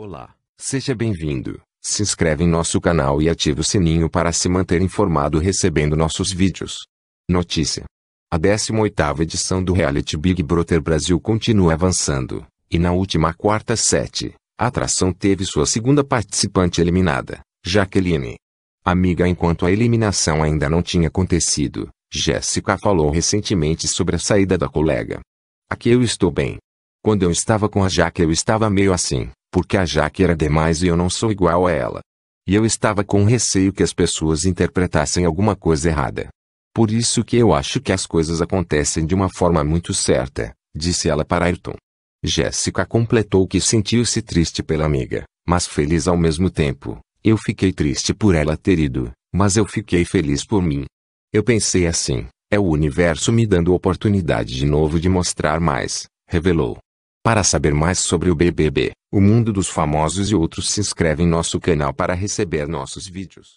Olá, seja bem-vindo. Se inscreve em nosso canal e ative o sininho para se manter informado recebendo nossos vídeos. Notícia: A 18ª edição do reality Big Brother Brasil continua avançando, e na última quarta sete, a atração teve sua segunda participante eliminada, Jaqueline. Amiga enquanto a eliminação ainda não tinha acontecido, Jéssica falou recentemente sobre a saída da colega. Aqui eu estou bem. Quando eu estava com a Jaque eu estava meio assim porque a Jaque era demais e eu não sou igual a ela. E eu estava com receio que as pessoas interpretassem alguma coisa errada. Por isso que eu acho que as coisas acontecem de uma forma muito certa, disse ela para Ayrton. Jéssica completou que sentiu-se triste pela amiga, mas feliz ao mesmo tempo. Eu fiquei triste por ela ter ido, mas eu fiquei feliz por mim. Eu pensei assim: é o universo me dando oportunidade de novo de mostrar mais, revelou. Para saber mais sobre o BBB, o mundo dos famosos e outros se inscreve em nosso canal para receber nossos vídeos.